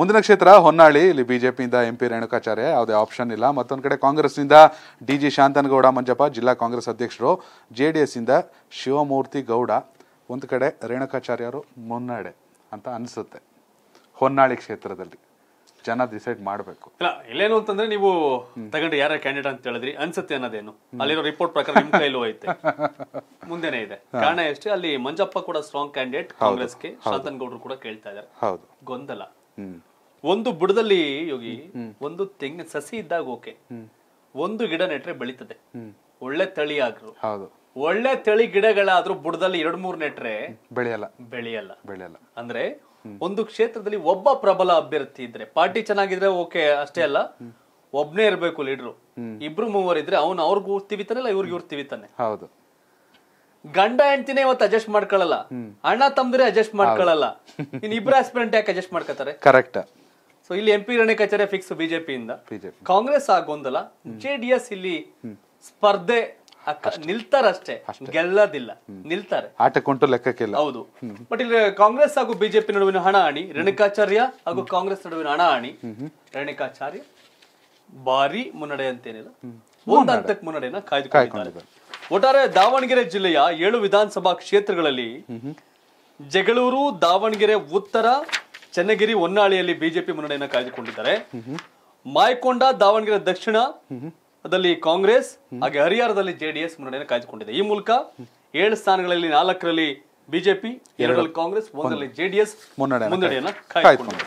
ಮುಂದಿನ ಕ್ಷೇತ್ರ ಹೊನ್ನಾಳಿ ಇಲ್ಲಿ ಬಿಜೆಪಿಯಿಂದ ಎಂಪಿ ರೇಣುಕಾಚಾರ್ಯ ಯಾವುದೇ ಆಪ್ಷನ್ ಇಲ್ಲ ಮತ್ತೊಂದು ಕಡೆ ಕಾಂಗ್ರೆಸ್ನಿಂದ ಡಿ ಜಿ ಶಾಂತನಗೌಡ ಮಂಜಪ್ಪ ಜಿಲ್ಲಾ ಕಾಂಗ್ರೆಸ್ ಅಧ್ಯಕ್ಷರು ಜೆ ಡಿ ಶಿವಮೂರ್ತಿ ಗೌಡ ಒಂದು ಕಡೆ ರೇಣುಕಾಚಾರ್ಯರು ಮುನ್ನಡೆ ಅಂತ ಅನಿಸುತ್ತೆ ಹೊನ್ನಾಳಿ ಕ್ಷೇತ್ರದಲ್ಲಿ ಜನ ಡಿಸೈಡ್ ಮಾಡಬೇಕು ಇಲ್ಲ ಇಲ್ಲೇನು ಅಂತಂದ್ರೆ ನೀವು ತಗೊಂಡ್ರೆ ಯಾರ ಕ್ಯಾಂಡಿಡೇಟ್ ಅಂತ ಹೇಳಿದ್ರಿ ಅನ್ಸುತ್ತೆ ಅನ್ನೋದೇನು ಅಲ್ಲಿರೋ ರಿಪೋರ್ಟ್ ಪ್ರಕಾರ ನಿಮ್ ಕೈಲೂ ಐತೆ ಮುಂದೆನೆ ಇದೆ ಕಾರಣ ಎಷ್ಟೇ ಅಲ್ಲಿ ಮಂಜಪ್ಪ ಕೂಡ ಸ್ಟ್ರಾಂಗ್ ಕ್ಯಾಂಡಿಡೇಟ್ ಕಾಂಗ್ರೆಸ್ಗೆ ಗೌಡರು ಕೂಡ ಕೇಳ್ತಾ ಇದ್ದಾರೆ ಗೊಂದಲ ಒಂದು ಬುಡದಲ್ಲಿ ಯೋಗಿ ಒಂದು ತೆಂಗಿನ ಸಸಿ ಇದ್ದಾಗ ಓಕೆ ಒಂದು ಗಿಡ ನೆಟ್ರೆ ಬೆಳೀತದೆ ಒಳ್ಳೆ ತಳಿ ಆದ್ರು ಹೌದು ಒಳ್ಳೆ ತಳಿ ಗಿಡಗಳಾದ್ರೂ ಬುಡದಲ್ಲಿ ಎರಡ್ ಮೂರ್ ನೆಟ್ರೆ ಬೆಳೆಯಲ್ಲ ಬೆಳೆಯಲ್ಲ ಬೆಳೆಯಲ್ಲ ಅಂದ್ರೆ ಒಂದು ಕ್ಷೇತ್ರದಲ್ಲಿ ಒಬ್ಬ ಪ್ರಬಲ ಅಭ್ಯರ್ಥಿ ಇದ್ರೆ ಪಾರ್ಟಿ ಚೆನ್ನಾಗಿದ್ರೆ ಓಕೆ ಅಷ್ಟೇ ಅಲ್ಲ ಒಬ್ನೇ ಇರ್ಬೇಕು ಲೀಡ್ರು ಇಬ್ರು ಇದ್ರೆ ಅವ್ನು ಅವ್ರಿಗೂ ತಿವಿತಾನೆ ಇಲ್ಲ ಇವ್ರಿಗೆ ಇವ್ರು ತಿವಿತಾನೆ ಹೌದು ಗಂಡ ಹೆಂಡ್ತಿನೇ ಇವತ್ತು ಅಡ್ಜಸ್ಟ್ ಮಾಡ್ಕೊಳ್ಳಲ್ಲ ಅಣ್ಣ ತಮ್ಮದ್ರೆ ಅಡ್ಜಸ್ಟ್ ಮಾಡ್ಕೊಳ್ಳಲ್ಲ ಇನ್ ಇಬ್ರು ಆಸ್ಪಿರೆಂಟ್ ಯಾಕೆ ಅಡ್ಜಸ್ಟ್ ಮಾಡ್ಕೋತಾರೆ ಕರೆಕ್ಟ್ ಸೊ ಇಲ್ಲಿ MP P Renukacharya fix BJP ಇಂದ ಕಾಂಗ್ರೆಸ್ ಆ ಗೊಂದಲ ಜೆ ಡಿ ಎಸ್ ಇಲ್ಲಿ ಸ್ಪರ್ಧೆ ಅಷ್ಟೇ ಗೆಲ್ಲದಿಲ್ಲ ನಿಲ್ತಾರೆ ಆಟಕ್ಕುಂಟು ಲೆಕ್ಕಕ್ಕಿಲ್ಲ ಹೌದು ಬಟ್ ಇಲ್ಲಿ ಕಾಂಗ್ರೆಸ್ ಹಾಗೂ ಬಿಜೆಪಿ ನಡುವಿನ ಹಣ ಹಣಾಹಣಿ ರೇಣುಕಾಚಾರ್ಯ ಹಾಗೂ ಕಾಂಗ್ರೆಸ್ ನಡುವಿನ ಹಣ ಆಣಿ ರೇಣುಕಾಚಾರ್ಯ ಭಾರಿ ಮುನ್ನಡೆ ಅಂತೇನಿಲ್ಲ ಒಂದು ಹಂತಕ್ಕೆ ಮುನ್ನಡೆಯನ್ನ ಕಾಯ್ದುಕೊಂಡಿದ್ದಾರೆ ಒಟ್ಟಾರೆ ದಾವಣಗೆರೆ ಜಿಲ್ಲೆಯ ಏಳು ವಿಧಾನಸಭಾ ಕ್ಷೇತ್ರಗಳಲ್ಲಿ ಜಗಳೂರು ದಾವಣಗೆರೆ ಉತ್ತರ ಚನ್ನಗಿರಿ ಹೊನ್ನಾಳಿಯಲ್ಲಿ ಬಿಜೆಪಿ ಮುನ್ನಡೆಯನ್ನು ಕಾಯ್ದುಕೊಂಡಿದ್ದಾರೆ ಮಾಯಕೊಂಡ ದಾವಣಗೆರೆ ದಕ್ಷಿಣ ಅದಲ್ಲಿ ಕಾಂಗ್ರೆಸ್ ಹಾಗೆ ಹರಿಹರದಲ್ಲಿ ಜೆಡಿಎಸ್ ಮುನ್ನಡೆಯನ್ನು ಕಾಯ್ದುಕೊಂಡಿದೆ ಈ ಮೂಲಕ ಏಳು ಸ್ಥಾನಗಳಲ್ಲಿ ನಾಲ್ಕರಲ್ಲಿ ಬಿಜೆಪಿ ಎರಡರಲ್ಲಿ ಕಾಂಗ್ರೆಸ್ ಒಂದರಲ್ಲಿ ಜೆಡಿಎಸ್ ಮುನ್ನಡೆಯನ್ನು ಕಾಯ್ದುಕೊಂಡಿದೆ